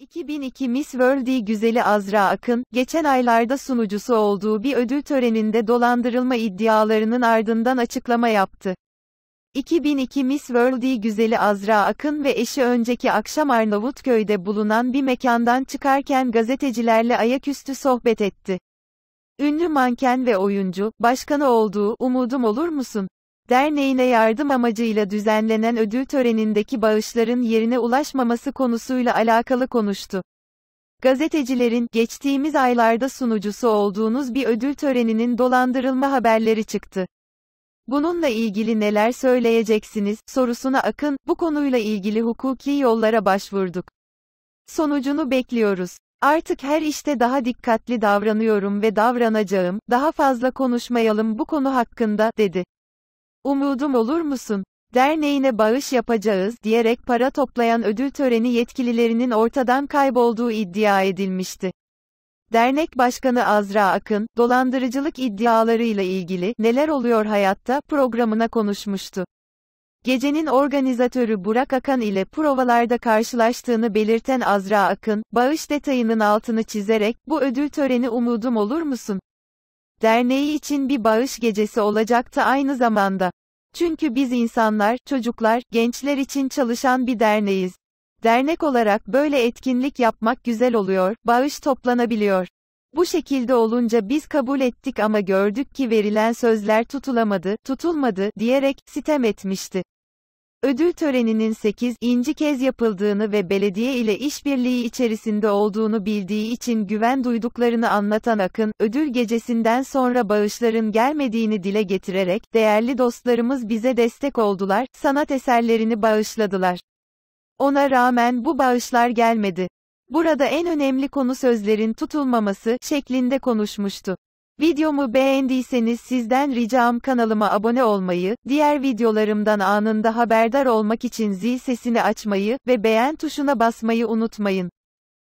2002 Miss World'i güzeli Azra Akın, geçen aylarda sunucusu olduğu bir ödül töreninde dolandırılma iddialarının ardından açıklama yaptı. 2002 Miss World'i güzeli Azra Akın ve eşi önceki akşam Arnavutköy'de bulunan bir mekandan çıkarken gazetecilerle ayaküstü sohbet etti. Ünlü manken ve oyuncu, başkanı olduğu Umudum Olur Musun? derneğine yardım amacıyla düzenlenen ödül törenindeki bağışların yerine ulaşmaması konusuyla alakalı konuştu. Gazetecilerin, geçtiğimiz aylarda sunucusu olduğunuz bir ödül töreninin dolandırılma haberleri çıktı. Bununla ilgili neler söyleyeceksiniz sorusuna Akın, bu konuyla ilgili hukuki yollara başvurduk. Sonucunu bekliyoruz. Artık her işte daha dikkatli davranıyorum ve davranacağım, daha fazla konuşmayalım bu konu hakkında, dedi. Umudum olur musun? Derneğine bağış yapacağız diyerek para toplayan ödül töreni yetkililerinin ortadan kaybolduğu iddia edilmişti. Dernek Başkanı Azra Akın, dolandırıcılık iddialarıyla ilgili Neler Oluyor Hayatta programına konuşmuştu. Gecenin organizatörü Burak Akan ile provalarda karşılaştığını belirten Azra Akın, bağış detayının altını çizerek, bu ödül töreni umudum olur musun? derneği için bir bağış gecesi olacaktı aynı zamanda. Çünkü biz insanlar, çocuklar, gençler için çalışan bir derneğiz. Dernek olarak böyle etkinlik yapmak güzel oluyor, bağış toplanabiliyor. Bu şekilde olunca biz kabul ettik ama gördük ki verilen sözler tutulamadı, tutulmadı diyerek sitem etmişti. Ödül töreninin 8. inci kez yapıldığını ve belediye ile işbirliği içerisinde olduğunu bildiği için güven duyduklarını anlatan Akın, ödül gecesinden sonra bağışların gelmediğini dile getirerek, değerli dostlarımız bize destek oldular, sanat eserlerini bağışladılar. Ona rağmen bu bağışlar gelmedi. Burada en önemli konu sözlerin tutulmaması şeklinde konuşmuştu. Videomu beğendiyseniz sizden ricam kanalıma abone olmayı, diğer videolarımdan anında haberdar olmak için zil sesini açmayı ve beğen tuşuna basmayı unutmayın.